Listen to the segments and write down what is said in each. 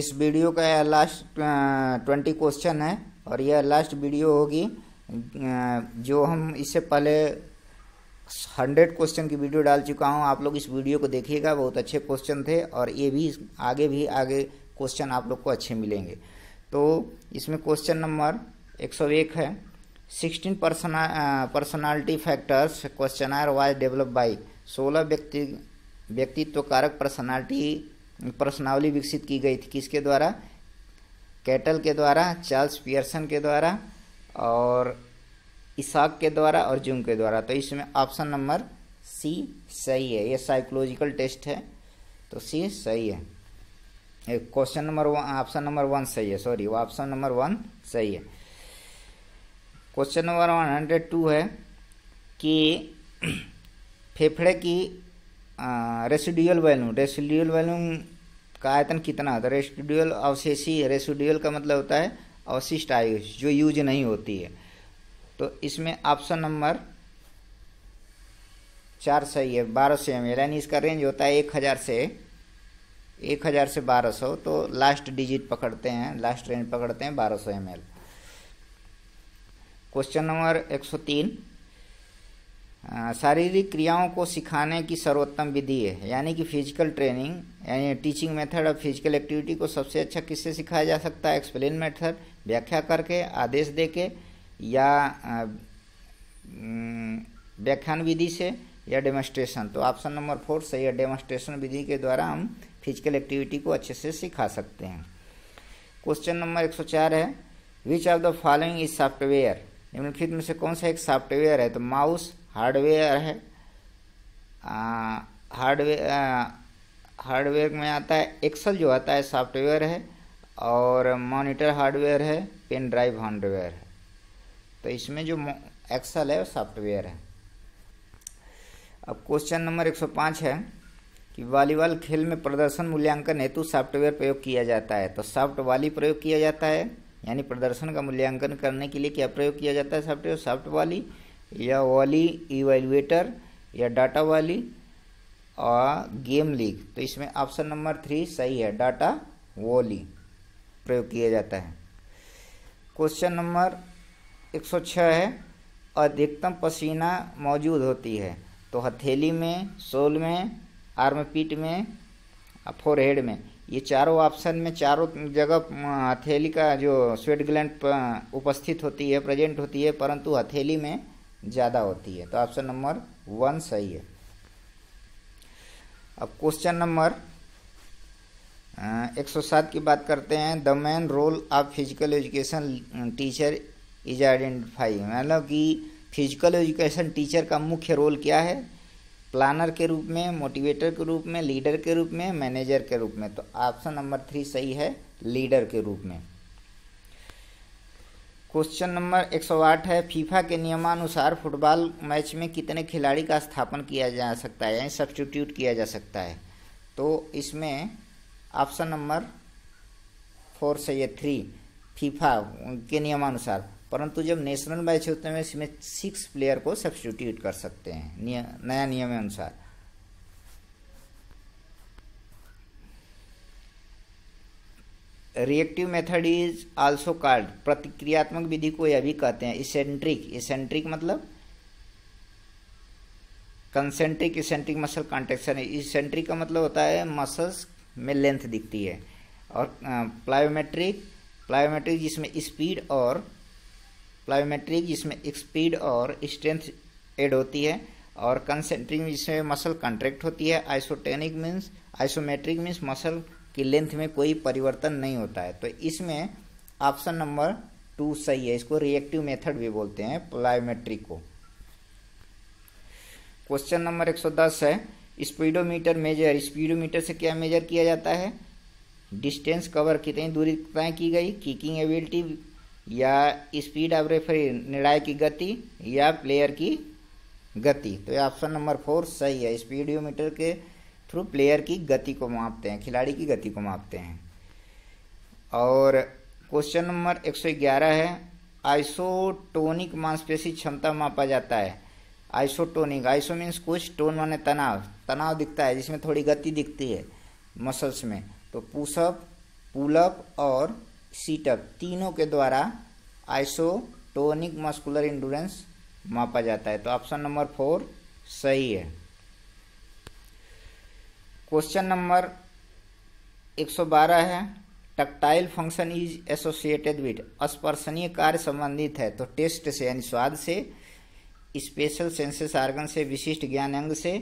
इस वीडियो का यह लास्ट ट्वेंटी क्वेश्चन है और यह लास्ट वीडियो होगी जो हम इससे पहले हंड्रेड क्वेश्चन की वीडियो डाल चुका हूँ आप लोग इस वीडियो को देखिएगा बहुत अच्छे क्वेश्चन थे और ये भी आगे भी आगे क्वेश्चन आप लोग को अच्छे मिलेंगे तो इसमें क्वेश्चन नंबर एक सौ एक है sixteen persona personality factors questionnaire was develop by सोलह व्यक्ति व्यक्तित्व कारक पर्सनैलिटी प्रश्नावली विकसित की गई थी किसके द्वारा कैटल के द्वारा चार्ल्स पियर्सन के द्वारा और इसाक के द्वारा और जूम के द्वारा तो इसमें ऑप्शन नंबर सी सही है ये साइकोलॉजिकल टेस्ट है तो सी सही है question number one option number one सही है सॉरी वो ऑप्शन नंबर वन सही है question number one hundred two है कि फेफड़े की रेसिडुअल वैल्यूम रेसिडुअल वैल्यूम का आयतन कितना होता है रेसिडुअल अवशेषी रेसिडुअल का मतलब होता है अवशिष्ट आयुष जो यूज नहीं होती है तो इसमें ऑप्शन नंबर चार सही है बारह सौ एम यानी इसका रेंज होता है एक हज़ार से एक हज़ार से बारह सौ तो लास्ट डिजिट पकड़ते हैं लास्ट रेंज पकड़ते हैं बारह सौ एम क्वेश्चन नंबर एक सौ तीन शारीरिक क्रियाओं को सिखाने की सर्वोत्तम विधि है यानी कि फिजिकल ट्रेनिंग यानी टीचिंग मेथड और फिजिकल एक्टिविटी को सबसे अच्छा किससे सिखाया जा सकता है एक्सप्लेन मेथड व्याख्या करके आदेश दे के या व्याख्यान विधि से या डेमोस्ट्रेशन तो ऑप्शन नंबर फोर सही है डेमोस्ट्रेशन विधि के द्वारा हम फिजिकल एक्टिविटी को अच्छे से सिखा सकते हैं क्वेश्चन नंबर एक है which of the following is software निम्नलिखित में से कौन सा एक सॉफ्टवेयर है तो माउस हार्डवेयर है हार्डवेयर हार्डवेयर में आता है एक्सल जो आता है सॉफ्टवेयर है और मॉनिटर हार्डवेयर है पेन ड्राइव हार्डवेयर है तो इसमें जो एक्सल है वो सॉफ्टवेयर है अब क्वेश्चन नंबर 105 है कि वॉलीबॉल खेल में प्रदर्शन मूल्यांकन हेतु सॉफ्टवेयर प्रयोग किया जाता है तो सॉफ्ट वाली प्रयोग किया जाता है यानी प्रदर्शन का मूल्यांकन करने के लिए क्या प्रयोग किया जाता है सॉफ्टवेयर सॉफ्ट वाली या वॉली इवेल्युएटर या डाटा वाली और गेम लीग तो इसमें ऑप्शन नंबर थ्री सही है डाटा वॉली प्रयोग किया जाता है क्वेश्चन नंबर 106 है अधिकतम पसीना मौजूद होती है तो हथेली में सोल में आर्म पीट में फोर हेड में ये चारों ऑप्शन में चारों जगह हथेली का जो स्वेट ग्लैंड उपस्थित होती है प्रेजेंट होती है परंतु हथेली में ज़्यादा होती है तो ऑप्शन नंबर वन सही है अब क्वेश्चन नंबर एक सौ सात की बात करते हैं the main role of physical education teacher is identify मतलब कि फिजिकल एजुकेशन टीचर का मुख्य रोल क्या है प्लानर के रूप में मोटिवेटर के रूप में लीडर के रूप में मैनेजर के रूप में तो ऑप्शन नंबर थ्री सही है लीडर के रूप में क्वेश्चन नंबर 108 है फीफा के नियमानुसार फुटबॉल मैच में कितने खिलाड़ी का स्थापन किया जा सकता है यानी सब्सटीट्यूट किया जा सकता है तो इसमें ऑप्शन नंबर फोर से ये थ्री फीफा के नियमानुसार परंतु जब नेशनल मैच होते हैं इसमें सिक्स प्लेयर को सब्सटीट्यूट कर सकते हैं निय, नया नियम अनुसार reactive method is also called प्रतिक्रियात्मक विधि को यह भी कहते हैं इसेंट्रिक इसेंट्रिक मतलब concentric eccentric muscle contraction eccentric का मतलब होता है मसल्स में लेंथ दिखती है और प्लायोमेट्रिक प्लायोमेट्रिक जिसमें स्पीड और प्लायोमेट्रिक जिसमें स्पीड और स्ट्रेंथ एड होती है और कंसेंट्रिक जिसमें मसल कॉन्ट्रैक्ट होती है isotonic means isometric means muscle कि लेंथ में कोई परिवर्तन नहीं होता है तो इसमें ऑप्शन नंबर टू सही है इसको रिएक्टिव मेथड भी बोलते हैं प्लायोमेट्रिक को क्वेश्चन नंबर 110 है स्पीडोमीटर मेजर स्पीडोमीटर से क्या मेजर किया जाता है डिस्टेंस कवर कितनी दूरी तय की गई किकिंग एबिलिटी या स्पीड ऑफ रेफरी निर्णायक की गति या प्लेयर की गति तो ऑप्शन नंबर फोर सही है स्पीडोमीटर के थ्रू प्लेयर की गति को मापते हैं खिलाड़ी की गति को मापते हैं और क्वेश्चन नंबर 111 है आइसोटोनिक मांसपेशी क्षमता मापा जाता है आइसोटोनिक आइसो मीन्स कुछ टोन माने तनाव तनाव दिखता है जिसमें थोड़ी गति दिखती है मसल्स में तो पुशअप पुलअप और सीटअप तीनों के द्वारा आइसोटोनिक मस्कुलर इंडोरेंस मापा जाता है तो ऑप्शन नंबर फोर सही है क्वेश्चन नंबर 112 है tactile function is associated with स्पर्शनीय कार्य संबंधित है तो टेस्ट से यानी स्वाद से स्पेशल सेंसेस आर्गन से विशिष्ट ज्ञान अंग से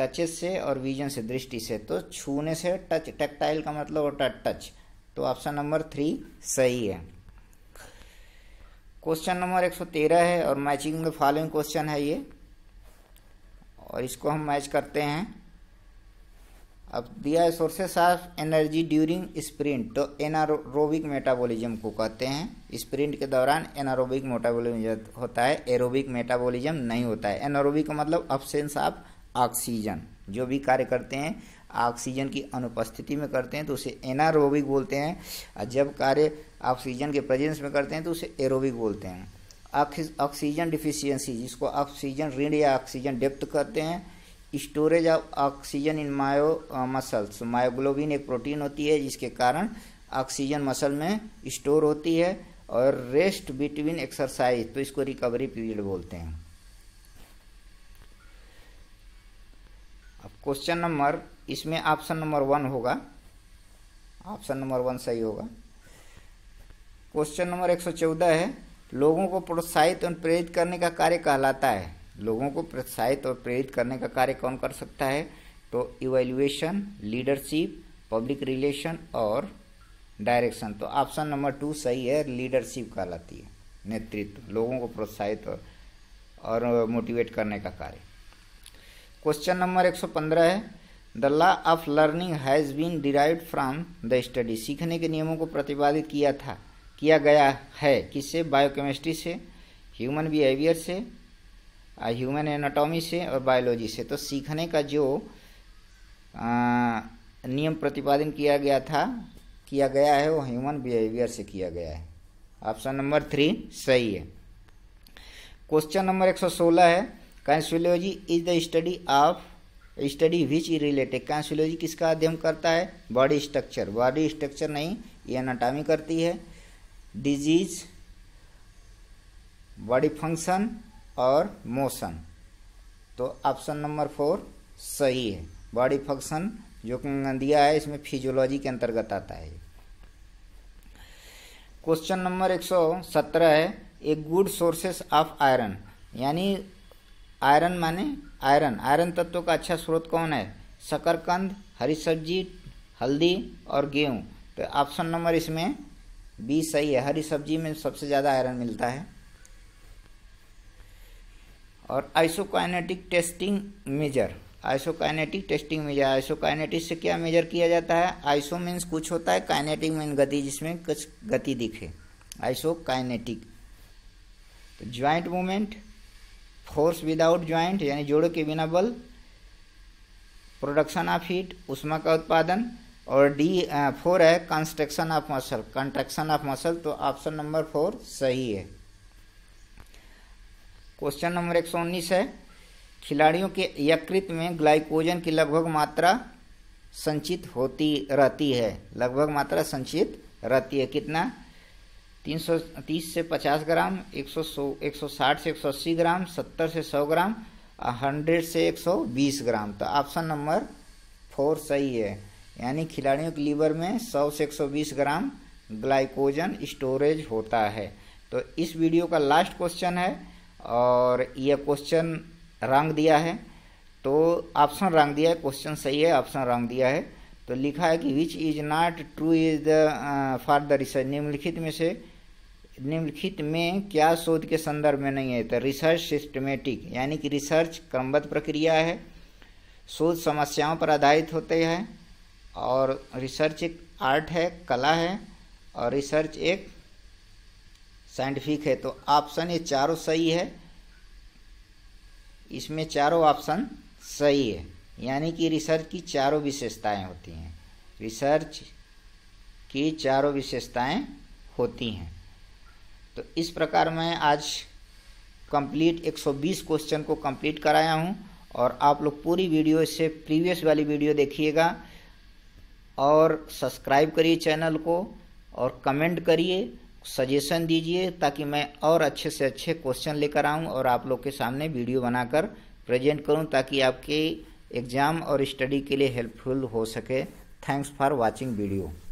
टचेस से और विजन से दृष्टि से तो छूने से टच टेक्टाइल का मतलब होता है टच तो ऑप्शन नंबर थ्री सही है क्वेश्चन नंबर 113 है और मैचिंग में फॉलोइंग क्वेश्चन है ये और इसको हम मैच करते हैं अब दिया है sources of energy during sprint तो एनारोबिक मेटाबॉलिज्म को कहते हैं स्प्रिंट के दौरान एनारोबिक मेटाबॉलिज्म होता है एरोबिक मेटाबॉलिज्म नहीं होता है एनारोबिक का मतलब अब्सेंस ऑफ ऑक्सीजन जो भी कार्य करते हैं ऑक्सीजन की अनुपस्थिति में करते हैं तो उसे एनारोबिक बोलते हैं और जब कार्य ऑक्सीजन के प्रेजेंस में करते हैं तो उसे एरोबिक बोलते हैं ऑक्सीजन डिफिशियंसी जिसको ऑक्सीजन ऋण या ऑक्सीजन डेप्थ कहते हैं storage of oxygen in myo muscles myoglobin एक प्रोटीन होती है जिसके कारण ऑक्सीजन मसल में स्टोर होती है और रेस्ट बिटवीन एक्सरसाइज तो इसको रिकवरी पीरियड बोलते हैं अब क्वेश्चन नंबर इसमें ऑप्शन नंबर वन होगा ऑप्शन नंबर वन सही होगा क्वेश्चन नंबर एक सौ चौदह है लोगों को प्रोत्साहित और प्रेरित करने का कार्य कहलाता है लोगों को प्रोत्साहित और प्रेरित करने का कार्य कौन कर सकता है तो इवेल्युएशन लीडरशिप पब्लिक रिलेशन और डायरेक्शन तो ऑप्शन नंबर टू सही है लीडरशिप कहलाती है नेतृत्व लोगों को प्रोत्साहित और, और मोटिवेट करने का कार्य क्वेश्चन नंबर 115 है the law of learning has been derived from the study सीखने के नियमों को प्रतिपादित किया था किया गया है किससे बायोकेमिस्ट्री से ह्यूमन बिहेवियर से ह्यूमन एनाटॉमी से और बायोलॉजी से तो सीखने का जो आ, नियम प्रतिपादन किया गया था किया गया है वो ह्यूमन बिहेवियर से किया गया है ऑप्शन नंबर थ्री सही है क्वेश्चन नंबर 116 है kinesiology is the study of study which related kinesiology किसका अध्ययन करता है बॉडी स्ट्रक्चर बॉडी स्ट्रक्चर नहीं ये एनाटॉमी करती है डिजीज बॉडी फंक्शन और मोशन तो ऑप्शन नंबर फोर सही है बॉडी फंक्शन जो दिया है इसमें फिजियोलॉजी के अंतर्गत आता है क्वेश्चन नंबर 117 है a good sources of iron यानी आयरन माने आयरन आयरन तत्व का अच्छा स्रोत कौन है शकरकंद हरी सब्जी हल्दी और गेहूँ तो ऑप्शन नंबर इसमें बी सही है हरी सब्जी में सबसे ज़्यादा आयरन मिलता है और isokinetic testing measure isokinetic testing measure isokinetic से क्या मेजर किया जाता है आइसो मीन्स कुछ होता है काइनेटिक मीन गति जिसमें कुछ गति दिखे आइसोकाइनेटिक तो joint movement force without joint यानी जोड़ों के बिना बल प्रोडक्शन ऑफ हीट उष्मा का उत्पादन और डी फोर है construction of muscle contraction of muscle तो ऑप्शन नंबर फोर सही है क्वेश्चन नंबर एक सौ उन्नीस है खिलाड़ियों के यकृत में ग्लाइकोजन की लगभग मात्रा संचित होती रहती है लगभग मात्रा संचित रहती है कितना 330 से 50 ग्राम 160 से 180 ग्राम 70 से 100 ग्राम हंड्रेड से 120 ग्राम तो ऑप्शन नंबर फोर सही है यानी खिलाड़ियों के लीवर में 100 से 120 ग्राम ग्लाइकोजन स्टोरेज होता है तो इस वीडियो का लास्ट क्वेश्चन है और ये क्वेश्चन रंग दिया है तो ऑप्शन रंग दिया है क्वेश्चन सही है ऑप्शन रंग दिया है तो लिखा है कि which is not true is the for the research निम्नलिखित में से निम्नलिखित में क्या शोध के संदर्भ में नहीं है तो रिसर्च सिस्टमेटिक यानी कि रिसर्च क्रमबद्ध प्रक्रिया है शोध समस्याओं पर आधारित होते हैं और रिसर्च एक आर्ट है कला है और रिसर्च एक साइंटिफिक है तो ऑप्शन ये चारों सही है इसमें चारों ऑप्शन सही है यानी कि रिसर्च की चारों विशेषताएं होती हैं रिसर्च की चारों विशेषताएं होती हैं तो इस प्रकार मैं आज कंप्लीट 120 क्वेश्चन को कंप्लीट कराया हूं और आप लोग पूरी वीडियो इससे प्रीवियस वाली वीडियो देखिएगा और सब्सक्राइब करिए चैनल को और कमेंट करिए सजेशन दीजिए ताकि मैं और अच्छे से अच्छे क्वेश्चन लेकर आऊँ और आप लोग के सामने वीडियो बनाकर प्रेजेंट करूँ ताकि आपके एग्ज़ाम और स्टडी के लिए हेल्पफुल हो सके थैंक्स फॉर वॉचिंग वीडियो